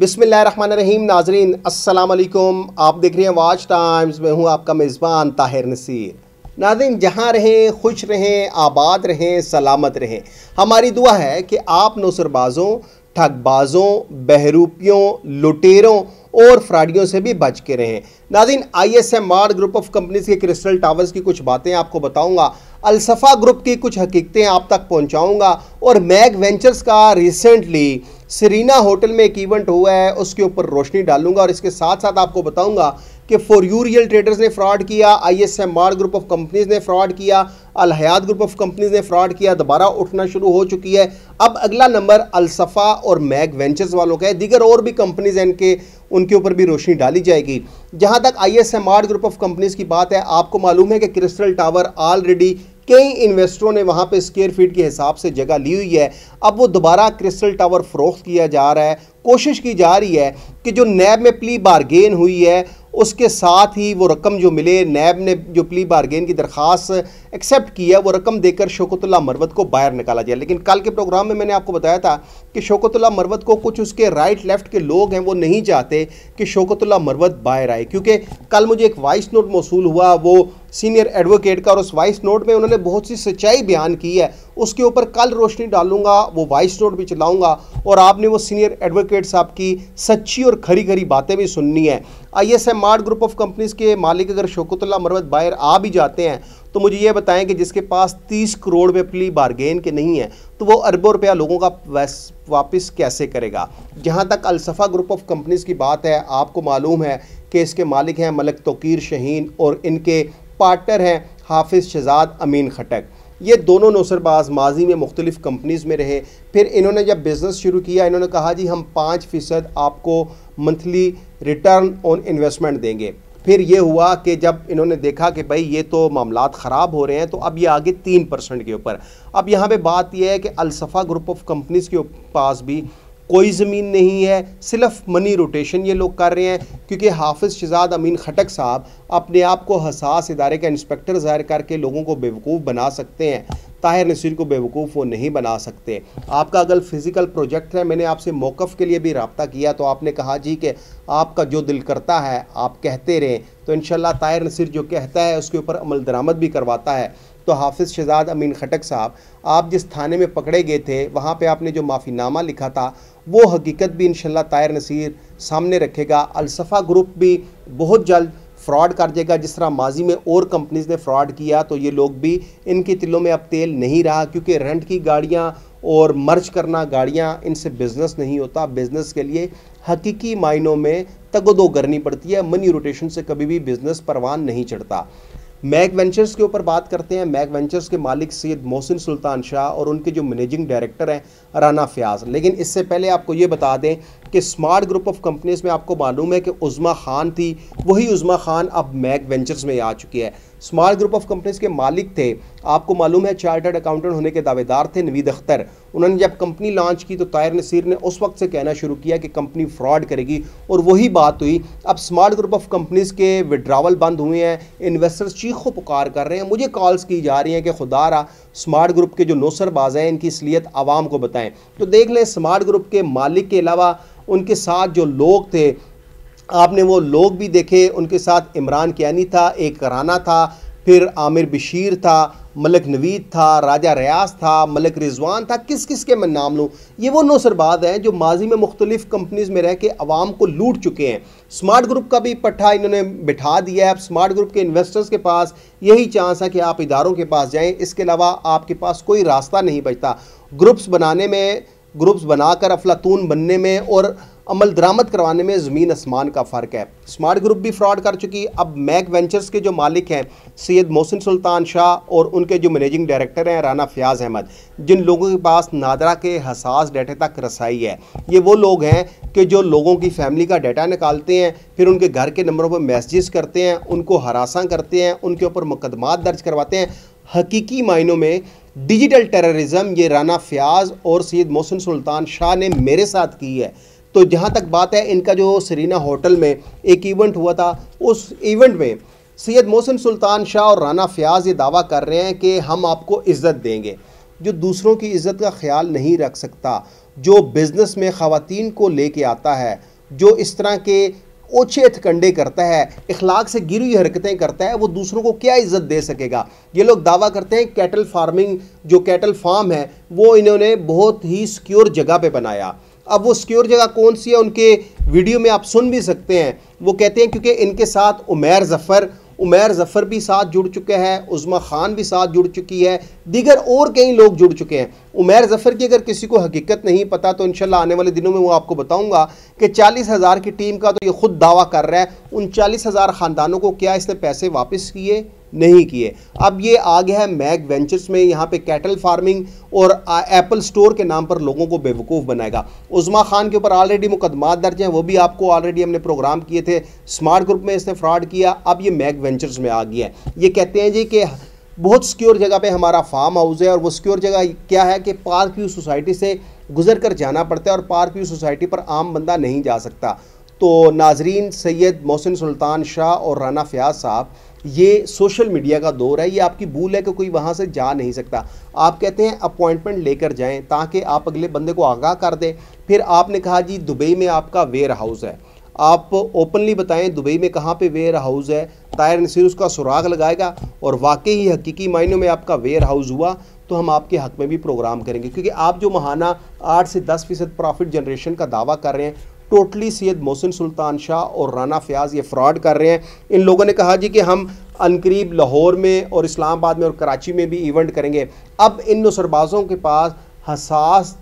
बिसमीम नाजरीन असलकुम आप देख रहे हैं वाच टाइम्स में हूँ आपका मेज़बान ताहिर नसीर नाजरीन जहाँ रहें खुश रहें आबाद रहें सलामत रहें हमारी दुआ है कि आप नौसरबाज़ों ठगबाजों बहरूपियों लुटेरों और फ्राडियों से भी बच के रहें नाजिन I S M R group of companies के क्रिस्टल टावर्स की कुछ बातें आपको बताऊंगा अलसफ़ा ग्रुप की कुछ हकीकतें आप तक पहुंचाऊंगा और मैग वेंचर्स का रिसेंटली सरीना होटल में एक इवेंट हुआ है उसके ऊपर रोशनी डालूंगा और इसके साथ साथ आपको बताऊंगा कि फॉर यू रियल ट्रेडर्स ने फ्रॉड किया I S M R group of companies ने फ्रॉड किया अलहयात ग्रुप ऑफ कंपनीज ने फ्रॉड किया दोबारा उठना शुरू हो चुकी है अब अगला नंबर अलसफ़ा और मैग वेंचर्स वालों का है दीगर और भी कंपनीज इनके उनके ऊपर भी रोशनी डाली जाएगी जहाँ तक I S M R group of companies की बात है आपको मालूम है कि क्रिस्टल टावर ऑलरेडी कई इन्वेस्टरों ने वहाँ पे स्क्वेयर फीट के हिसाब से जगह ली हुई है अब वो दोबारा क्रिस्टल टावर फ़रोख्त किया जा रहा है कोशिश की जा रही है कि जो नैब में प्ली बारगेन हुई है उसके साथ ही वो रकम जो मिले नैब ने जो प्ली बारगेन की दरख्वास एक्सेप्ट की है वो रकम देकर शोकतुल्ला मरवत को बाहर निकाला जाए लेकिन कल के प्रोग्राम में मैंने आपको बताया था कि शोकतुल्ला मरवत को कुछ उसके राइट लेफ्ट के लोग हैं वो नहीं चाहते कि शोकतुल्ला मरवत बाहर आए क्योंकि कल मुझे एक वॉइस नोट मौसू हुआ वो सीनियर एडवोकेट का और उस वॉइस नोट में उन्होंने बहुत सी सच्चाई बयान की है उसके ऊपर कल रोशनी डालूंगा वो वॉइस नोट भी चलाऊंगा और आपने वो सीनियर एडवोकेट साहब की सच्ची और खरी खरी बातें भी सुननी है I S M R group of companies के मालिक अगर शोकतुल्ला मरवत बायर आ भी जाते हैं तो मुझे ये बताएं कि जिसके पास 30 करोड़ रुपये प्ली बारगेन के नहीं है तो वो अरबों रुपया लोगों का वापस कैसे करेगा जहाँ तक अलसफ़ा ग्रुप ऑफ कंपनीज़ की बात है आपको मालूम है कि इसके मालिक हैं मलिक तोकीर शहीन और इनके पार्टनर हैं हाफिज़ शहजाद अमीन खटक ये दोनों नौसरबाज माजी में मुख्तलिफ कंपनीज़ में रहे फिर इन्होंने जब बिज़नेस शुरू किया इन्होंने कहा जी हम पाँच फ़ीसद आपको मंथली रिटर्न ऑन इन्वेस्टमेंट देंगे फिर ये हुआ कि जब इन्होंने देखा कि भाई ये तो मामला ख़राब हो रहे हैं तो अब ये आगे तीन परसेंट के ऊपर अब यहाँ पे बात यह है कि अलसफ़ा ग्रुप ऑफ कंपनीज़ के पास भी कोई ज़मीन नहीं है सिर्फ मनी रोटेशन ये लोग कर रहे हैं क्योंकि हाफिज़ शहजाद अमीन खटक साहब अपने आप को हसास इदारे का इंस्पेक्टर ज़ाहिर करके लोगों को बेवकूफ़ बना सकते हैं ताहिर नसीर को बेवकूफ़ वो नहीं बना सकते आपका अगर फिज़िकल प्रोजेक्ट है मैंने आपसे मौक़ के लिए भी रबता किया तो आपने कहा जी कि आपका जो दिल करता है आप कहते रहें तो इन ताहिर नसीर जो कहता है उसके ऊपर अमल दरामद भी करवाता है तो हाफिज़ शहजाद अमीन खटक साहब आप जिस थाने में पकड़े गए थे वहाँ पर आपने जो माफ़ीनामा लिखा था वो हकीकत भी इन तायर नसीर सामने रखेगा अलसफ़ा ग्रुप भी बहुत जल्द फ्रॉड कर देगा जिस तरह माजी में और कंपनीज ने फ्रॉड किया तो ये लोग भी इनके तिलों में अब तेल नहीं रहा क्योंकि रेंट की गाड़ियाँ और मर्ज करना गाड़ियाँ इनसे बिज़नेस नहीं होता बिज़नेस के लिए हकीकी मायनों में तगदो करनी पड़ती है मनी रोटेशन से कभी भी बिज़नेस परवान नहीं चढ़ता मैग वेंचर्स के ऊपर बात करते हैं मैग वेंचर्स के मालिक सैद मोहसिन सुल्तान शाह और उनके जो मैनेजिंग डायरेक्टर हैं राना फयाज लेकिन इससे पहले आपको ये बता दें कि स्मार्ट ग्रुप ऑफ कंपनीज में आपको मालूम है कि उज़मा खान थी वही उज़मा खान अब मैग वेंचर्स में आ चुकी है स्मॉल ग्रुप ऑफ कंपनीज के मालिक थे आपको मालूम है चार्टर्ड अकाउंटेंट होने के दावेदार थे नवीद अख्तर उन्होंने जब कंपनी लॉन्च की तो तायर नसीर ने उस वक्त से कहना शुरू किया कि कंपनी फ्रॉड करेगी और वही बात हुई अब स्मॉल ग्रुप ऑफ कंपनीज के विड्रावल बंद हुए हैं इन्वेस्टर्स चीखों पुकार कर रहे हैं मुझे कॉल्स की जा रही हैं कि खुदा रहा स्मार्ट ग्रुप के जो नौसरबाज हैं इनकी असलियत आवाम को बताएं तो देख लें स्मार्ट ग्रुप के मालिक के अलावा उनके साथ जो लोग थे आपने वो लोग भी देखे उनके साथ इमरान कियानी था एक राना था फिर आमिर बशीर था मलक नवीद था राजा रियाज था मलक रिजवान था किस किस के मैं नाम लूँ ये वो नौसरबाद हैं जो माजी में मुख्तलिफ कंपनीज़ में रह के आवाम को लूट चुके हैं स्मार्ट ग्रुप का भी पट्ठा इन्होंने बिठा दिया है अब स्मार्ट ग्रुप के इन्वेस्टर्स के पास यही चांस है कि आप इदारों के पास जाएँ इसके अलावा आपके पास कोई रास्ता नहीं बचता ग्रुप्स बनाने में ग्रुप्स बनाकर अफलातून बनने में और अमल दरामद करवाने में ज़मीन आसमान का फ़र्क है स्मार्ट ग्रुप भी फ्रॉड कर चुकी अब मैक वेंचर्स के जो मालिक हैं सैयद मोहसिन सुल्तान शाह और उनके जो मैनेजिंग डायरेक्टर हैं राना फ़याज़ अहमद जिन लोगों के पास नादरा के हसास डाटे तक रसाई है ये वो लोग हैं कि जो लोगों की फैमिली का डाटा निकालते हैं फिर उनके घर के नंबरों पर मैसेज करते हैं उनको हरासा करते हैं उनके ऊपर मुकदमा दर्ज करवाते हैं हकीकी मायनों में डिजिटल टेररिज्म ये राना फयाज और सैद मोहसिन सुल्तान शाह ने मेरे साथ की है तो जहाँ तक बात है इनका जो सरीना होटल में एक इवेंट हुआ था उस इवेंट में सैयद मोहसिन सुल्तान शाह और राना फयाज ये दावा कर रहे हैं कि हम आपको इज़्ज़त देंगे जो दूसरों की इज़्ज़त का ख्याल नहीं रख सकता जो बिज़नेस में ख़वान को लेके आता है जो इस तरह के ओछे हथकंडे करता है इखलाक से गिरी हुई हरकतें करता है वो दूसरों को क्या इज्जत दे सकेगा ये लोग दावा करते हैं कैटल फार्मिंग जो कैटल फार्म है वो इन्होंने बहुत ही सिक्योर जगह पे बनाया अब वो सिक्योर जगह कौन सी है उनके वीडियो में आप सुन भी सकते हैं वो कहते हैं क्योंकि इनके साथ उमेर जफ़र उमैर जफ़र भी साथ जुड़ चुके हैं उज़मा ख़ान भी साथ जुड़ चुकी है दीगर और कई लोग जुड़ चुके हैं उमैर जफ़र की अगर किसी को हकीकत नहीं पता तो इन आने वाले दिनों में वो आपको बताऊंगा कि चालीस हज़ार की टीम का तो ये खुद दावा कर रहा है उन चालीस हज़ार ख़ानदानों को क्या इसने पैसे वापस किए नहीं किए अब ये आ गया है मैग वेंचर्स में यहाँ पे कैटल फार्मिंग और एप्पल स्टोर के नाम पर लोगों को बेवकूफ़ बनाएगा उज़मा खान के ऊपर ऑलरेडी मुकदमा दर्ज हैं वो भी आपको ऑलरेडी हमने प्रोग्राम किए थे स्मार्ट ग्रुप में इसने फ्रॉड किया अब ये मैग वेंचर्स में आ गया है ये कहते हैं जी कि बहुत सिक्योर जगह पे हमारा फार्म हाउस है और वो सिक्योर जगह क्या है कि पार्क व्यू सोसाइटी से गुजर कर जाना पड़ता है और पार्क व्यू सोसाइटी पर आम बंदा नहीं जा सकता तो नाजरीन सैयद मोहसिन सुल्तान शाह और राना फयाज साहब ये सोशल मीडिया का दौर है ये आपकी भूल है कि कोई वहाँ से जा नहीं सकता आप कहते हैं अपॉइंटमेंट लेकर जाएं ताकि आप अगले बंदे को आगाह कर दें फिर आपने कहा जी दुबई में आपका वेयर हाउस है आप ओपनली बताएं दुबई में कहाँ पे वेयर हाउस है तायर नसीर उसका सुराग लगाएगा और वाकई ही हकीकी मायनों में आपका वेयर हाउस हुआ तो हम आपके हक में भी प्रोग्राम करेंगे क्योंकि आप जो महाना आठ से दस फीसद प्रॉफिट जनरेशन का दावा कर रहे हैं टोटली सैद मोहसिन सुल्तान शाह और राना फयाज ये फ्रॉड कर रहे हैं इन लोगों ने कहा जी कि हम अनकरीब लाहौर में और इस्लामाबाद में और कराची में भी इवेंट करेंगे अब इन नसरबाजों के पास हसास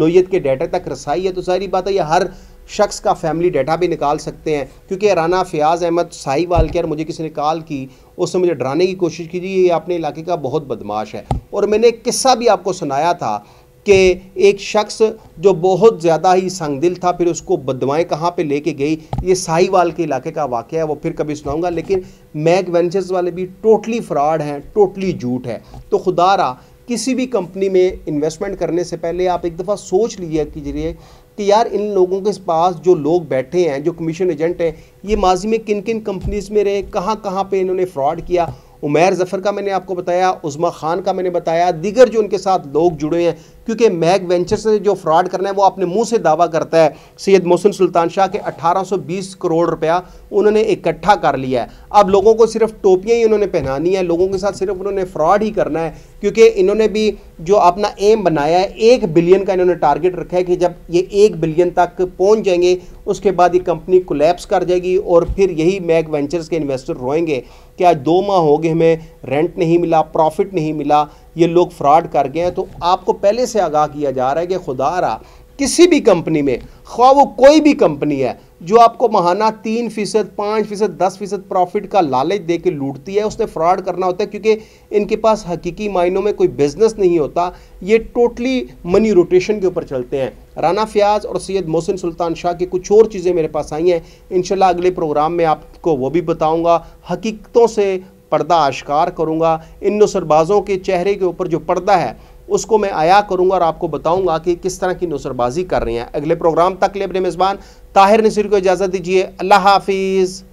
नोयत के डेटा तक रसाई है तो सारी बात है ये हर शख्स का फैमिली डेटा भी निकाल सकते हैं क्योंकि राना फयाज अहमद वाल के मुझे किसी ने कॉल की उसने मुझे डराने की कोशिश की थी ये अपने इलाके का बहुत बदमाश है और मैंने एक किस्सा भी आपको सुनाया था कि एक शख्स जो बहुत ज़्यादा ही संगदिल था फिर उसको बदवाएँ कहाँ पे लेके गई ये साहिवाल के इलाके का वाक़ है वो फिर कभी सुनाऊंगा लेकिन मैग वेंचर्स वाले भी टोटली फ्रॉड हैं टोटली झूठ है तो खुदा रहा किसी भी कंपनी में इन्वेस्टमेंट करने से पहले आप एक दफ़ा सोच लिया कीजिए कि यार इन लोगों के पास जो लोग बैठे हैं जो कमीशन एजेंट हैं ये माजी में किन किन कंपनीज़ में रहे कहाँ कहाँ पे इन्होंने फ्रॉड किया उमेर जफ़र का मैंने आपको बताया उज़मा ख़ान का मैंने बताया दीगर जो उनके साथ लोग जुड़े हैं क्योंकि मैग वेंचर से जो फ्रॉड करना है वो अपने मुंह से दावा करता है सैयद मोहसिन सुल्तान शाह के 1820 करोड़ रुपया उन्होंने इकट्ठा कर लिया है अब लोगों को सिर्फ टोपियाँ ही उन्होंने पहनानी है लोगों के साथ सिर्फ उन्होंने फ्रॉड ही करना है क्योंकि इन्होंने भी जो अपना एम बनाया है एक बिलियन का इन्होंने टारगेट रखा है कि जब ये एक बिलियन तक पहुँच जाएंगे उसके बाद ये कंपनी कोलेप्स कर जाएगी और फिर यही मैग वेंचर्स के इन्वेस्टर रोएंगे कि आज दो माह हो गए हमें रेंट नहीं मिला प्रॉफिट नहीं मिला ये लोग फ्रॉड कर गए हैं तो आपको पहले से आगाह किया जा रहा है कि खुदा रहा किसी भी कंपनी में खा वो कोई भी कंपनी है जो आपको महाना तीन फीसद पाँच फीसद दस फीसद प्रॉफिट का लालच दे के लूटती है उसने फ्रॉड करना होता है क्योंकि इनके पास हकीकी मायनों में कोई बिजनेस नहीं होता ये टोटली मनी रोटेशन के ऊपर चलते हैं राना फयाज और सैयद मोहसिन सुल्तान शाह की कुछ और चीज़ें मेरे पास आई हैं इन अगले प्रोग्राम में आपको वो भी बताऊँगा हकीकतों से पर्दा आश्कार करूँगा इन नुसरबाज़ों के चेहरे के ऊपर जो पर्दा है उसको मैं आया करूँगा और आपको बताऊँगा कि किस तरह की नुसरबाजी कर रही हैं अगले प्रोग्राम तक ले अपने मेज़बान ताहिर नसीर को इजाज़त दीजिए अल्लाह हाफिज़